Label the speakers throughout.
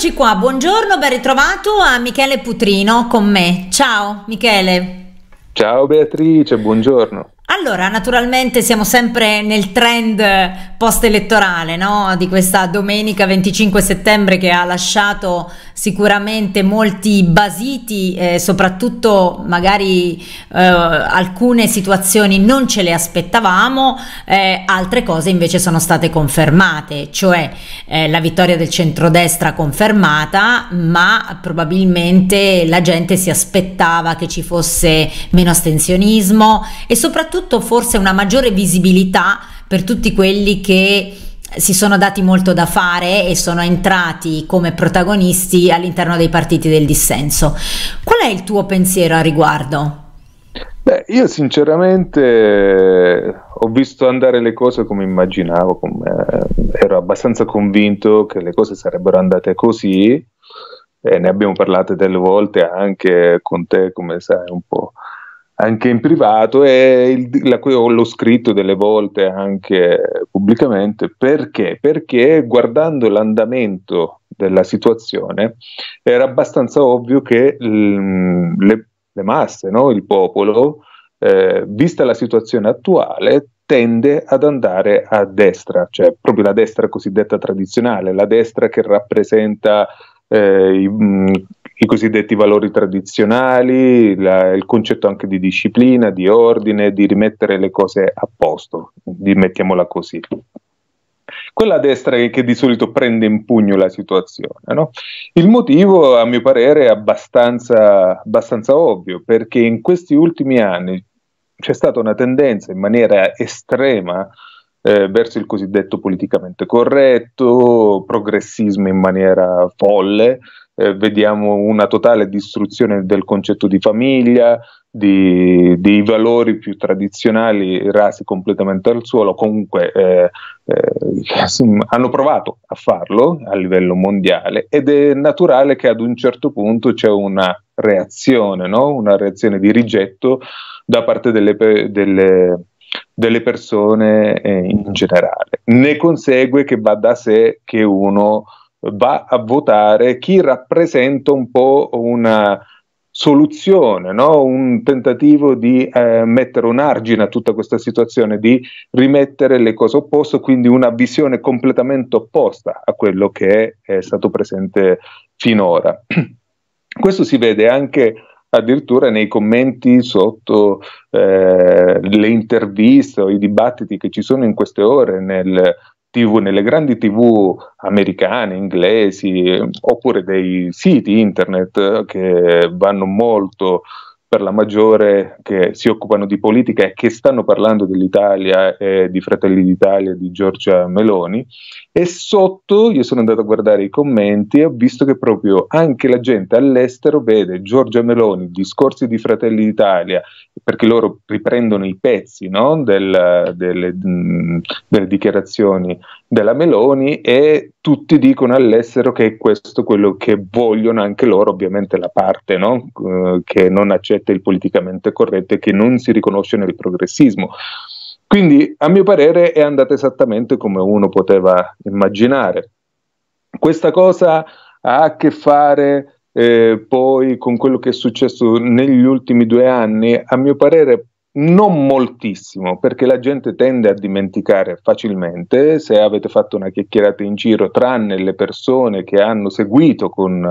Speaker 1: Eccoci qua, buongiorno, ben ritrovato a Michele Putrino con me. Ciao Michele.
Speaker 2: Ciao Beatrice, buongiorno.
Speaker 1: Allora, naturalmente siamo sempre nel trend eh, post-elettorale, no? Di questa domenica 25 settembre che ha lasciato sicuramente molti basiti, eh, soprattutto magari eh, alcune situazioni non ce le aspettavamo, eh, altre cose invece sono state confermate, cioè eh, la vittoria del centrodestra confermata, ma probabilmente la gente si aspettava che ci fosse meno astensionismo e soprattutto soprattutto forse una maggiore visibilità per tutti quelli che si sono dati molto da fare e sono entrati come protagonisti all'interno dei partiti del dissenso. Qual è il tuo pensiero a riguardo?
Speaker 2: Beh, io sinceramente eh, ho visto andare le cose come immaginavo, come eh, ero abbastanza convinto che le cose sarebbero andate così, e ne abbiamo parlato delle volte anche con te, come sai, un po' anche in privato e il, la, l'ho scritto delle volte anche pubblicamente perché? perché guardando l'andamento della situazione era abbastanza ovvio che l, mm, le, le, masse, no? il popolo, eh, vista la situazione attuale, tende ad andare a destra, cioè proprio la destra cosiddetta tradizionale, la destra che rappresenta eh, i, mm, i cosiddetti valori tradizionali, la, il concetto anche di disciplina, di ordine, di rimettere le cose a posto, mettiamola così. Quella destra che, che di solito prende in pugno la situazione. No? Il motivo, a mio parere, è abbastanza, abbastanza ovvio, perché in questi ultimi anni c'è stata una tendenza in maniera estrema eh, verso il cosiddetto politicamente corretto, progressismo in maniera folle, eh, vediamo una totale distruzione del concetto di famiglia, di, dei valori più tradizionali rasi completamente al suolo, comunque eh, eh, hanno provato a farlo a livello mondiale ed è naturale che ad un certo punto c'è una reazione, no? una reazione di rigetto da parte delle, delle, delle persone eh, in generale. Ne consegue che va da sé che uno va a votare chi rappresenta un po' una soluzione, no? un tentativo di eh, mettere un argine a tutta questa situazione, di rimettere le cose opposte, quindi una visione completamente opposta a quello che è stato presente finora. Questo si vede anche addirittura nei commenti sotto eh, le interviste o i dibattiti che ci sono in queste ore nel TV, nelle grandi TV americane, inglesi, oppure dei siti internet eh, che vanno molto per la maggiore che si occupano di politica e che stanno parlando dell'Italia, eh, di Fratelli d'Italia, di Giorgia Meloni. E sotto io sono andato a guardare i commenti e ho visto che proprio anche la gente all'estero vede Giorgia Meloni, discorsi di Fratelli d'Italia, perché loro riprendono i pezzi no? Del, delle, mh, delle dichiarazioni della Meloni e tutti dicono all'estero che è questo quello che vogliono anche loro, ovviamente la parte no? Eh, che non accetta il politicamente corretto e che non si riconosce nel progressismo. Quindi, a mio parere, è andata esattamente come uno poteva immaginare. Questa cosa ha a che fare eh, poi con quello che è successo negli ultimi due anni, a mio parere non moltissimo, perché la gente tende a dimenticare facilmente. Se avete fatto una chiacchierata in giro, tranne le persone che hanno seguito con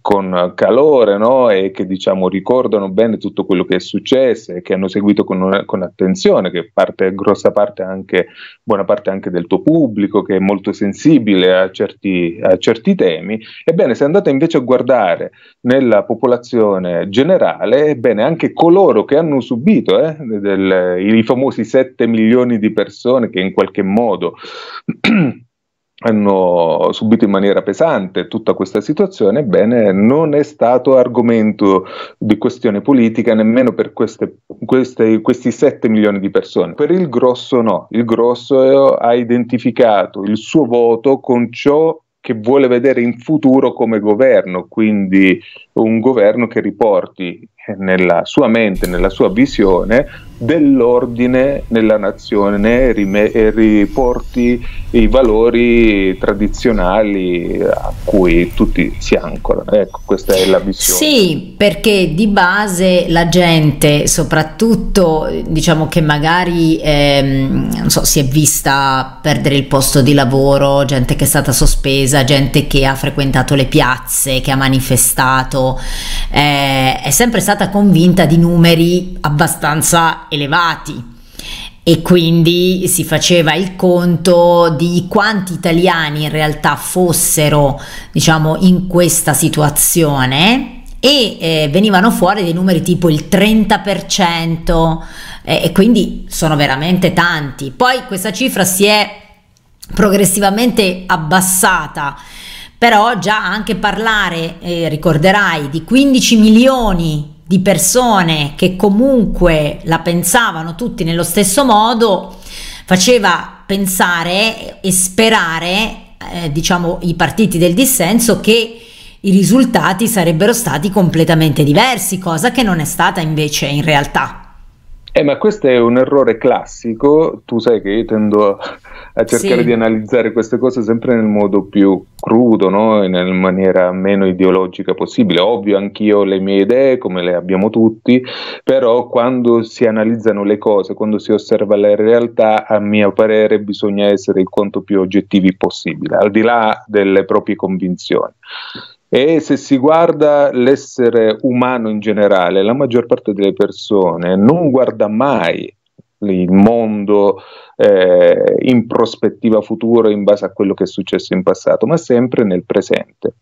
Speaker 2: con calore no? e che diciamo, ricordano bene tutto quello che è successo e che hanno seguito con, una, con attenzione, che parte, grossa parte anche, buona parte anche del tuo pubblico che è molto sensibile a certi, a certi temi, ebbene se andate invece a guardare nella popolazione generale, ebbene anche coloro che hanno subito eh, del, i famosi 7 milioni di persone che in qualche modo hanno subito in maniera pesante tutta questa situazione, ebbene non è stato argomento di questione politica nemmeno per queste, queste, questi 7 milioni di persone. Per il grosso no, il grosso ha identificato il suo voto con ciò che vuole vedere in futuro come governo, quindi un governo che riporti nella sua mente, nella sua visione dell'ordine nella nazione rime- e riporti i valori tradizionali a cui tutti si ancorano. Ecco, questa è la visione.
Speaker 1: Sì, perché di base la gente, soprattutto diciamo che magari ehm, so, si è vista perdere il posto di lavoro, gente che è stata sospesa, gente che ha frequentato le piazze, che ha manifestato, eh, è sempre stata stata convinta di numeri abbastanza elevati e quindi si faceva il conto di quanti italiani in realtà fossero diciamo in questa situazione e eh, venivano fuori dei numeri tipo il 30% eh, e quindi sono veramente tanti. Poi questa cifra si è progressivamente abbassata, però già anche parlare, eh, ricorderai, di 15 milioni di persone che comunque la pensavano tutti nello stesso modo, faceva pensare e sperare, eh, diciamo, i partiti del dissenso che i risultati sarebbero stati completamente diversi, cosa che non è stata invece in realtà.
Speaker 2: Eh, ma questo è un errore classico, tu sai che io tendo a, a cercare sì. di analizzare queste cose sempre nel modo più crudo, no? nella maniera meno ideologica possibile. Ovvio, anch'io ho le mie idee, come le abbiamo tutti, però quando si analizzano le cose, quando si osserva la realtà, a mio parere bisogna essere il quanto più oggettivi possibile, al di là delle proprie convinzioni. E se si guarda l'essere umano in generale, la maggior parte delle persone non guarda mai il mondo eh, in prospettiva futura in base a quello che è successo in passato, ma sempre nel presente.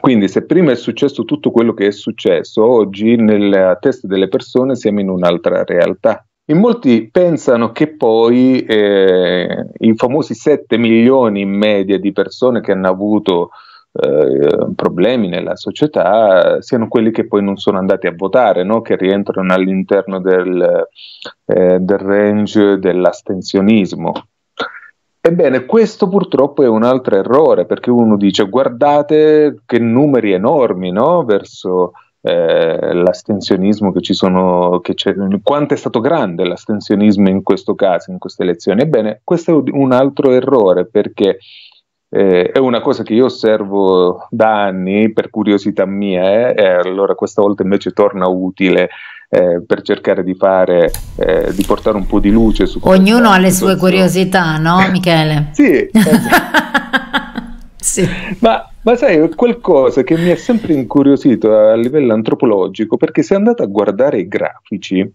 Speaker 2: Quindi se prima è successo tutto quello che è successo, oggi nella testa delle persone siamo in un'altra realtà. In molti pensano che poi eh, i famosi 7 milioni in media di persone che hanno avuto eh, problemi nella società siano quelli che poi non sono andati a votare, no? che rientrano all'interno del, eh, del range dell'astensionismo. Ebbene, questo purtroppo è un altro errore, perché uno dice guardate che numeri enormi no? verso eh, l'astensionismo che ci sono, che quanto è stato grande l'astensionismo in questo caso, in queste elezioni. Ebbene, questo è un altro errore perché eh, è una cosa che io osservo da anni per curiosità mia eh, e allora questa volta invece torna utile eh, per cercare di fare, eh, di portare un po' di luce su questo.
Speaker 1: Ognuno ha le sue curiosità, no Michele?
Speaker 2: Eh, sì. sì. Ma, ma sai, è qualcosa che mi ha sempre incuriosito a livello antropologico perché se andate a guardare i grafici,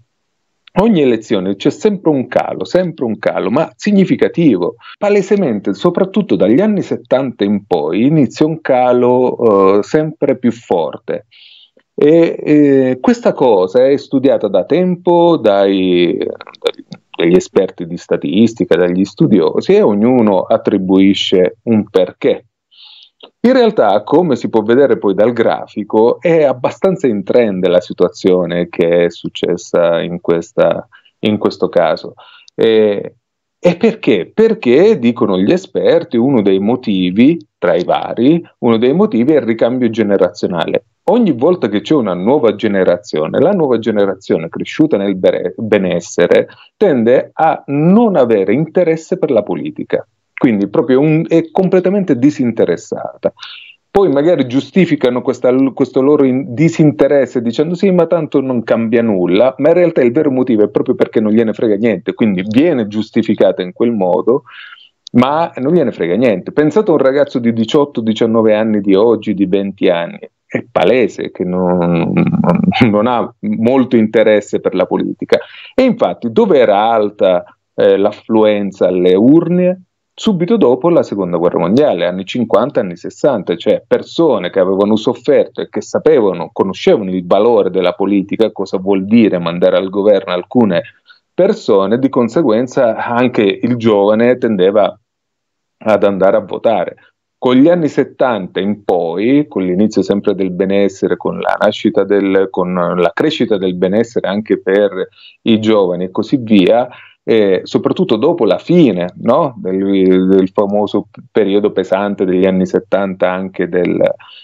Speaker 2: ogni elezione c'è sempre un calo, sempre un calo, ma significativo. Palesemente, soprattutto dagli anni 70 in poi, inizia un calo eh, sempre più forte. E, eh, questa cosa è studiata da tempo dai, dagli esperti di statistica, dagli studiosi e ognuno attribuisce un perché in realtà, come si può vedere poi dal grafico, è abbastanza in trend la situazione che è successa in, questa, in questo caso. E, e perché? Perché, dicono gli esperti, uno dei motivi, tra i vari, uno dei motivi è il ricambio generazionale. Ogni volta che c'è una nuova generazione, la nuova generazione cresciuta nel benessere tende a non avere interesse per la politica quindi proprio un, è completamente disinteressata. Poi magari giustificano questa, questo loro in, disinteresse dicendo sì, ma tanto non cambia nulla, ma in realtà il vero motivo è proprio perché non gliene frega niente, quindi viene giustificata in quel modo, ma non gliene frega niente. Pensate a un ragazzo di 18-19 anni di oggi, di 20 anni, è palese che non, non ha molto interesse per la politica. E infatti dove era alta eh, l'affluenza alle urne? subito dopo la seconda guerra mondiale, anni 50, anni 60, cioè persone che avevano sofferto e che sapevano, conoscevano il valore della politica, cosa vuol dire mandare al governo alcune persone, di conseguenza anche il giovane tendeva ad andare a votare. Con gli anni 70 in poi, con l'inizio sempre del benessere, con la nascita del, con la crescita del benessere anche per i giovani e così via, eh, soprattutto dopo la fine no? del, del, famoso periodo pesante degli anni 70 anche del,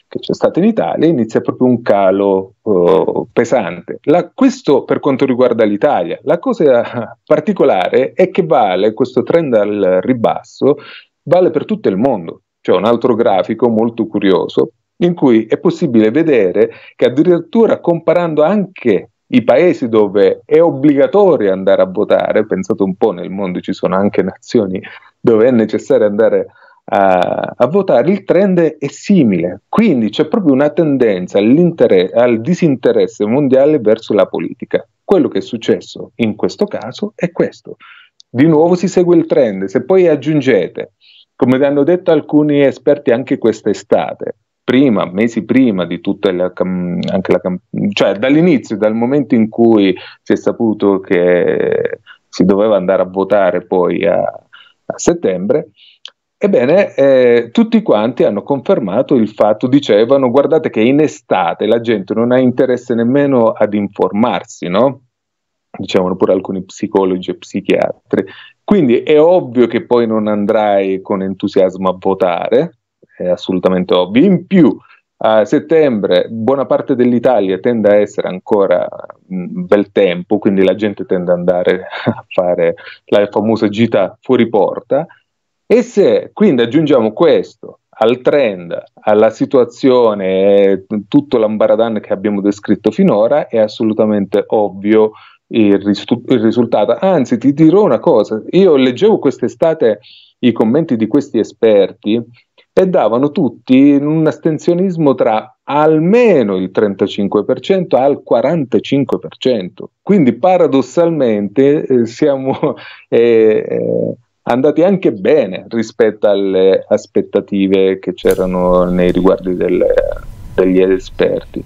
Speaker 2: che c'è stato in Italia, inizia proprio un calo eh, pesante. La, questo per quanto riguarda l'Italia. La cosa particolare è che vale questo trend al ribasso, vale per tutto il mondo. C'è un altro grafico molto curioso in cui è possibile vedere che addirittura comparando anche i paesi dove è obbligatorio andare a votare, pensate un po', nel mondo ci sono anche nazioni dove è necessario andare a, a votare, il trend è simile. Quindi c'è proprio una tendenza al disinteresse mondiale verso la politica. Quello che è successo in questo caso è questo. Di nuovo si segue il trend. Se poi aggiungete, come hanno detto alcuni esperti anche quest'estate, prima, mesi prima di tutta la, anche la cioè dall'inizio, dal momento in cui si è saputo che si doveva andare a votare poi a, a settembre, Ebbene, eh, tutti quanti hanno confermato il fatto, dicevano, guardate che in estate la gente non ha interesse nemmeno ad informarsi, no? Dicevano pure alcuni psicologi e psichiatri. Quindi è ovvio che poi non andrai con entusiasmo a votare, è assolutamente ovvio. In più, a settembre buona parte dell'Italia tende a essere ancora mh, mm, bel tempo, quindi la gente tende ad andare a fare la famosa gita fuori porta. E se quindi aggiungiamo questo al trend, alla situazione, tutto l'ambaradan che abbiamo descritto finora, è assolutamente ovvio il, risu- il risultato. Anzi, ti dirò una cosa, io leggevo quest'estate i commenti di questi esperti e davano tutti un astensionismo tra almeno il 35% al 45%. Quindi paradossalmente eh, siamo eh, eh, andati anche bene rispetto alle aspettative che c'erano nei riguardi del, degli esperti.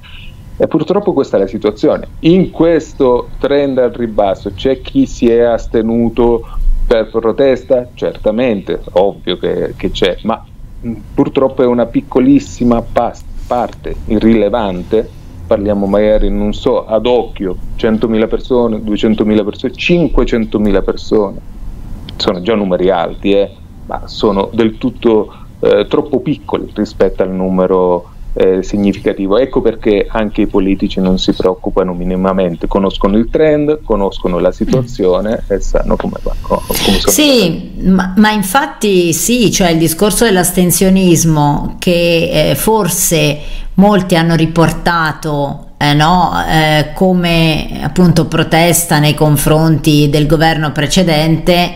Speaker 2: E purtroppo questa è la situazione. In questo trend al ribasso c'è chi si è astenuto per protesta? Certamente, ovvio che, che c'è, ma purtroppo è una piccolissima pas- parte irrilevante, parliamo magari, non so, ad occhio, 100.000 persone, 200.000 persone, 500.000 persone, sono già numeri alti, eh, ma sono del tutto eh, troppo piccoli rispetto al numero eh, significativo. Ecco perché anche i politici non si preoccupano minimamente, conoscono il trend, conoscono la situazione e sanno come va. Come
Speaker 1: sì, ma, ma, infatti sì, cioè il discorso dell'astensionismo che eh, forse molti hanno riportato eh, no, eh, come appunto protesta nei confronti del governo precedente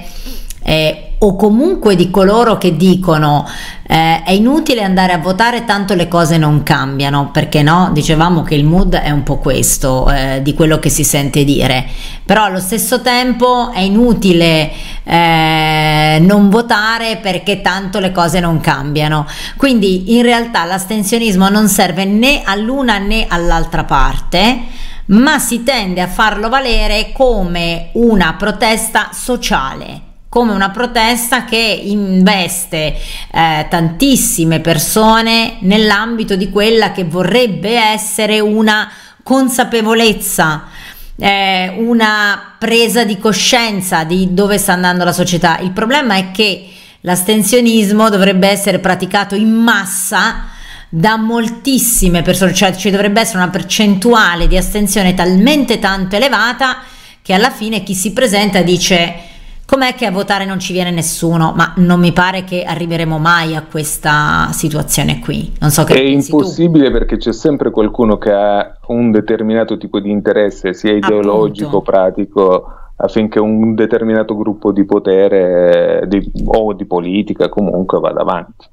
Speaker 1: eh, o comunque di coloro che dicono eh, è inutile andare a votare tanto le cose non cambiano, perché no? Dicevamo che il mood è un po' questo, eh, di quello che si sente dire, però allo stesso tempo è inutile eh, non votare perché tanto le cose non cambiano. Quindi in realtà l'astensionismo non serve né all'una né all'altra parte ma si tende a farlo valere come una protesta sociale come una protesta che investe eh, tantissime persone nell'ambito di quella che vorrebbe essere una consapevolezza, eh, una presa di coscienza di dove sta andando la società. Il problema è che l'astensionismo dovrebbe essere praticato in massa da moltissime persone, cioè ci dovrebbe essere una percentuale di astensione talmente tanto elevata che alla fine chi si presenta dice Com'è che a votare non ci viene nessuno? Ma non mi pare che arriveremo mai a questa situazione qui.
Speaker 2: Non so che È impossibile tu. perché c'è sempre qualcuno che ha un determinato tipo di interesse, sia ideologico, Appunto. pratico, affinché un determinato gruppo di potere di, o di politica comunque vada avanti.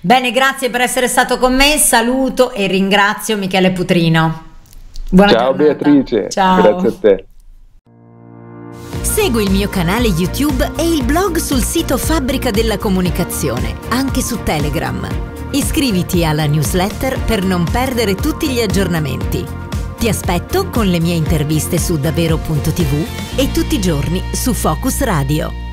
Speaker 1: Bene, grazie per essere stato con me. Saluto e ringrazio Michele Putrino.
Speaker 2: Buona Ciao giornata. Beatrice, Ciao. grazie a te.
Speaker 1: Segui il mio canale YouTube e il blog sul sito Fabbrica della Comunicazione, anche su Telegram. Iscriviti alla newsletter per non perdere tutti gli aggiornamenti. Ti aspetto con le mie interviste su davvero.tv e tutti i giorni su Focus Radio.